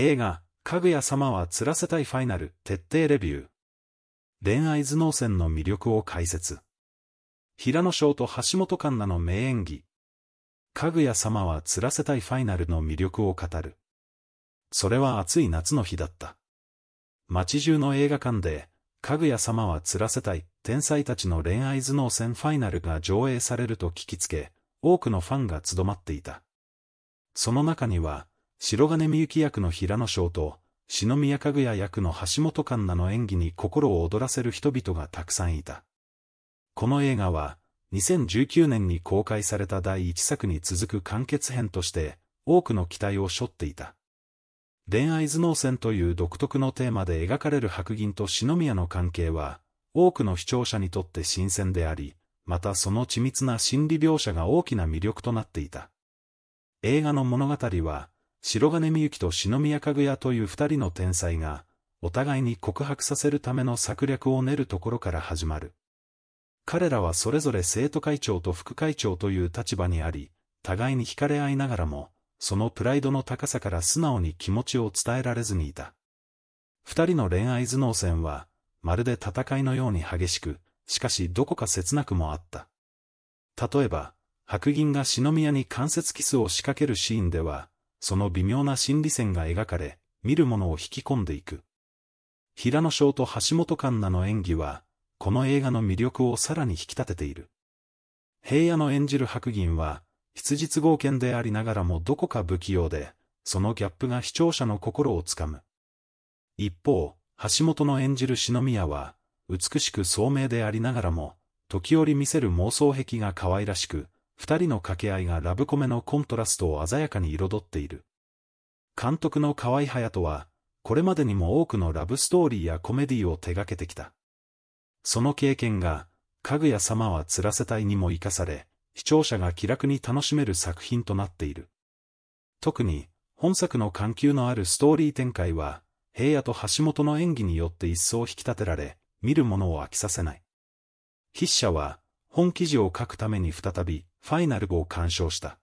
映画、かぐや様は釣らせたいファイナル、徹底レビュー。恋愛頭脳戦の魅力を解説。平野翔と橋本環奈の名演技。かぐや様は釣らせたいファイナルの魅力を語る。それは暑い夏の日だった。街中の映画館で、かぐや様は釣らせたい、天才たちの恋愛頭脳戦ファイナルが上映されると聞きつけ、多くのファンが集まっていた。その中には、白金みゆき役の平野翔と、篠宮かぐや役の橋本環奈の演技に心を躍らせる人々がたくさんいた。この映画は、2019年に公開された第1作に続く完結編として、多くの期待を背負っていた。恋愛頭脳戦という独特のテーマで描かれる白銀と篠宮の関係は、多くの視聴者にとって新鮮であり、またその緻密な心理描写が大きな魅力となっていた。映画の物語は、白金みゆきと篠宮かぐやという二人の天才が、お互いに告白させるための策略を練るところから始まる。彼らはそれぞれ生徒会長と副会長という立場にあり、互いに惹かれ合いながらも、そのプライドの高さから素直に気持ちを伝えられずにいた。二人の恋愛頭脳戦は、まるで戦いのように激しく、しかしどこか切なくもあった。例えば、白銀が篠宮に関節キスを仕掛けるシーンでは、その微妙な心理線が描かれ、見る者を引き込んでいく。平野翔と橋本環奈の演技は、この映画の魅力をさらに引き立てている。平野の演じる白銀は、筆実合健でありながらもどこか不器用で、そのギャップが視聴者の心をつかむ。一方、橋本の演じる篠宮は、美しく聡明でありながらも、時折見せる妄想癖が可愛らしく、二人の掛け合いがラブコメのコントラストを鮮やかに彩っている。監督の河合隼人は、これまでにも多くのラブストーリーやコメディーを手掛けてきた。その経験が、かぐや様は釣らせたいにも活かされ、視聴者が気楽に楽しめる作品となっている。特に、本作の緩急のあるストーリー展開は、平野と橋本の演技によって一層引き立てられ、見る者を飽きさせない。筆者は、本記事を書くために再び、ファイナル号を鑑賞した。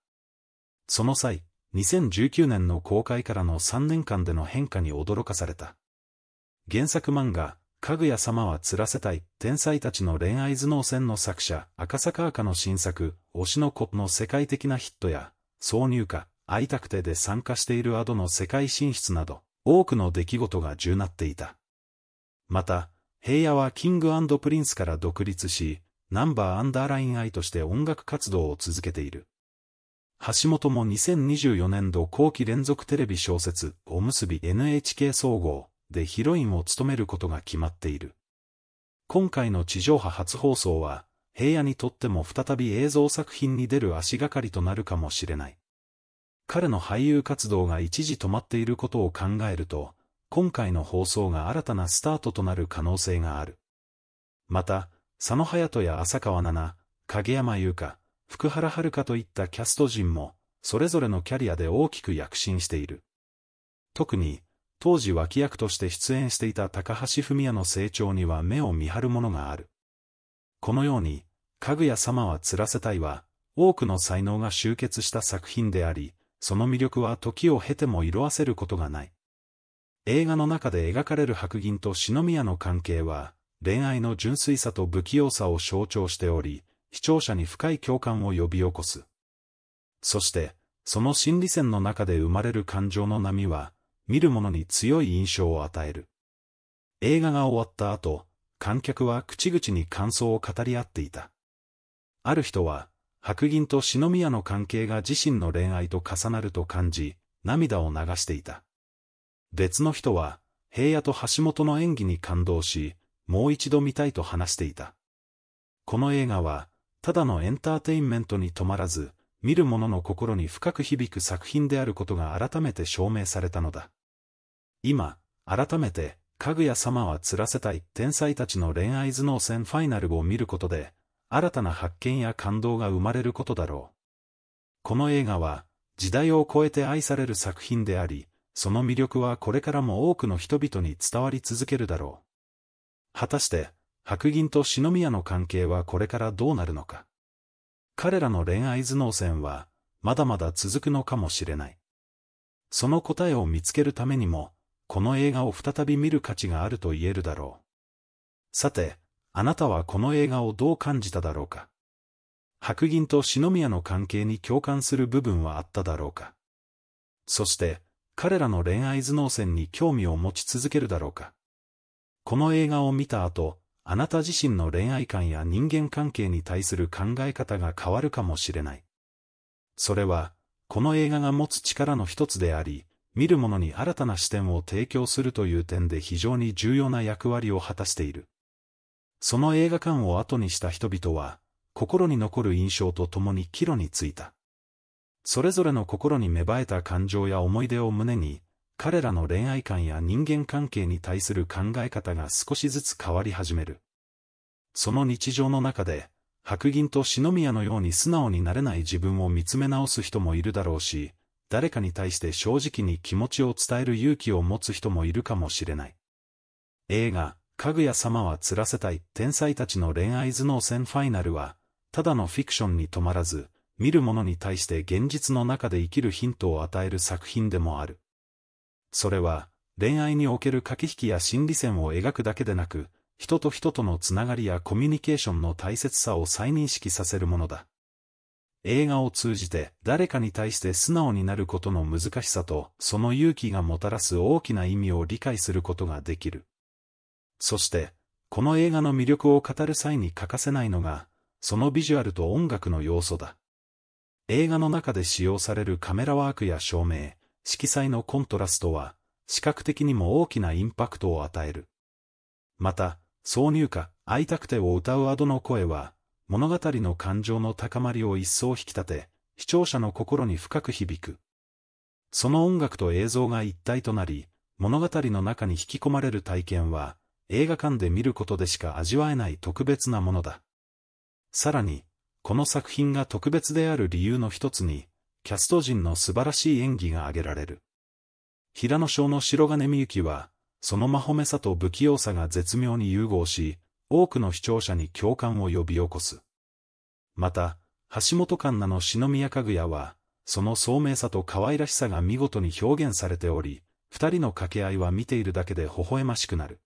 その際、2019年の公開からの3年間での変化に驚かされた。原作漫画、かぐや様は釣らせたい、天才たちの恋愛頭脳戦の作者、赤坂赤の新作、推しの子の世界的なヒットや、挿入歌、会いたくてで参加しているアドの世界進出など、多くの出来事が重なっていた。また、平野はキングプリンスから独立し、ナンバーアンダーラインアイとして音楽活動を続けている。橋本も2024年度後期連続テレビ小説、おむすび NHK 総合でヒロインを務めることが決まっている。今回の地上波初放送は、平野にとっても再び映像作品に出る足がかりとなるかもしれない。彼の俳優活動が一時止まっていることを考えると、今回の放送が新たなスタートとなる可能性がある。また、佐野隼人や浅川奈々、影山優香、福原遥といったキャスト陣も、それぞれのキャリアで大きく躍進している。特に、当時脇役として出演していた高橋文也の成長には目を見張るものがある。このように、かぐや様は釣らせたいは、多くの才能が集結した作品であり、その魅力は時を経ても色あせることがない。映画の中で描かれる白銀と篠宮の関係は、恋愛の純粋さと不器用さを象徴しており、視聴者に深い共感を呼び起こす。そして、その心理戦の中で生まれる感情の波は、見る者に強い印象を与える。映画が終わった後、観客は口々に感想を語り合っていた。ある人は、白銀と篠宮の関係が自身の恋愛と重なると感じ、涙を流していた。別の人は、平野と橋本の演技に感動し、もう一度見たいと話していた。この映画は、ただのエンターテインメントに止まらず、見る者の心に深く響く作品であることが改めて証明されたのだ。今、改めて、かぐや様は釣らせたい天才たちの恋愛頭脳戦ファイナルを見ることで、新たな発見や感動が生まれることだろう。この映画は、時代を超えて愛される作品であり、その魅力はこれからも多くの人々に伝わり続けるだろう。果たして、白銀と篠宮の関係はこれからどうなるのか。彼らの恋愛頭脳戦は、まだまだ続くのかもしれない。その答えを見つけるためにも、この映画を再び見る価値があると言えるだろう。さて、あなたはこの映画をどう感じただろうか。白銀と篠宮の関係に共感する部分はあっただろうか。そして、彼らの恋愛頭脳戦に興味を持ち続けるだろうか。この映画を見た後、あなた自身の恋愛観や人間関係に対する考え方が変わるかもしれない。それは、この映画が持つ力の一つであり、見る者に新たな視点を提供するという点で非常に重要な役割を果たしている。その映画館を後にした人々は、心に残る印象とともに帰路についた。それぞれの心に芽生えた感情や思い出を胸に、彼らの恋愛観や人間関係に対する考え方が少しずつ変わり始める。その日常の中で、白銀と篠宮のように素直になれない自分を見つめ直す人もいるだろうし、誰かに対して正直に気持ちを伝える勇気を持つ人もいるかもしれない。映画、かぐや様は釣らせたい天才たちの恋愛頭脳戦ファイナルは、ただのフィクションに止まらず、見る者に対して現実の中で生きるヒントを与える作品でもある。それは、恋愛における駆け引きや心理戦を描くだけでなく、人と人とのつながりやコミュニケーションの大切さを再認識させるものだ。映画を通じて誰かに対して素直になることの難しさと、その勇気がもたらす大きな意味を理解することができる。そして、この映画の魅力を語る際に欠かせないのが、そのビジュアルと音楽の要素だ。映画の中で使用されるカメラワークや照明、色彩のコントラストは、視覚的にも大きなインパクトを与える。また、挿入歌、会いたくてを歌うアドの声は、物語の感情の高まりを一層引き立て、視聴者の心に深く響く。その音楽と映像が一体となり、物語の中に引き込まれる体験は、映画館で見ることでしか味わえない特別なものだ。さらに、この作品が特別である理由の一つに、キャスト陣の素晴らしい演技が挙げられる。平野翔の白金みゆきは、そのまほめさと不器用さが絶妙に融合し、多くの視聴者に共感を呼び起こす。また、橋本環奈の篠宮かぐやは、その聡明さと可愛らしさが見事に表現されており、二人の掛け合いは見ているだけで微笑ましくなる。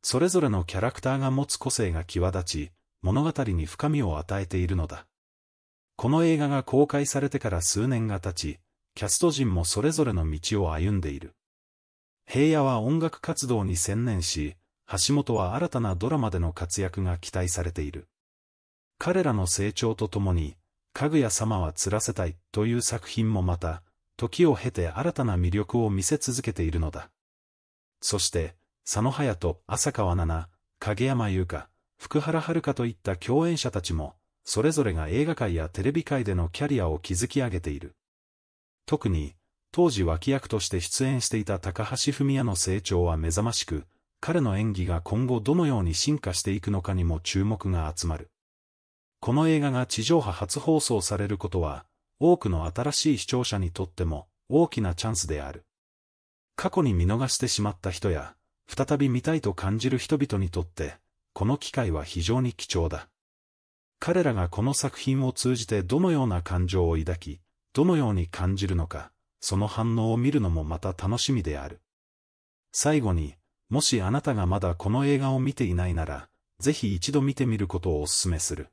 それぞれのキャラクターが持つ個性が際立ち、物語に深みを与えているのだ。この映画が公開されてから数年が経ち、キャスト陣もそれぞれの道を歩んでいる。平野は音楽活動に専念し、橋本は新たなドラマでの活躍が期待されている。彼らの成長とともに、かぐや様は釣らせたいという作品もまた、時を経て新たな魅力を見せ続けているのだ。そして、佐野隼人、浅川奈々、影山優香、福原遥といった共演者たちも、それぞれが映画界やテレビ界でのキャリアを築き上げている。特に、当時脇役として出演していた高橋文也の成長は目覚ましく、彼の演技が今後どのように進化していくのかにも注目が集まる。この映画が地上波初放送されることは、多くの新しい視聴者にとっても大きなチャンスである。過去に見逃してしまった人や、再び見たいと感じる人々にとって、この機会は非常に貴重だ。彼らがこの作品を通じてどのような感情を抱き、どのように感じるのか、その反応を見るのもまた楽しみである。最後に、もしあなたがまだこの映画を見ていないなら、ぜひ一度見てみることをお勧めする。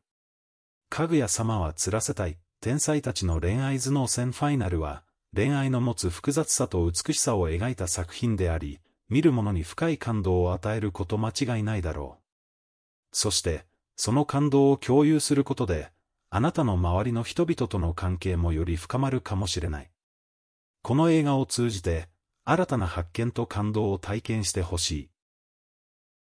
かぐや様は釣らせたい、天才たちの恋愛頭脳戦ファイナルは、恋愛の持つ複雑さと美しさを描いた作品であり、見る者に深い感動を与えること間違いないだろう。そして、その感動を共有することで、あなたの周りの人々との関係もより深まるかもしれない。この映画を通じて、新たな発見と感動を体験してほしい。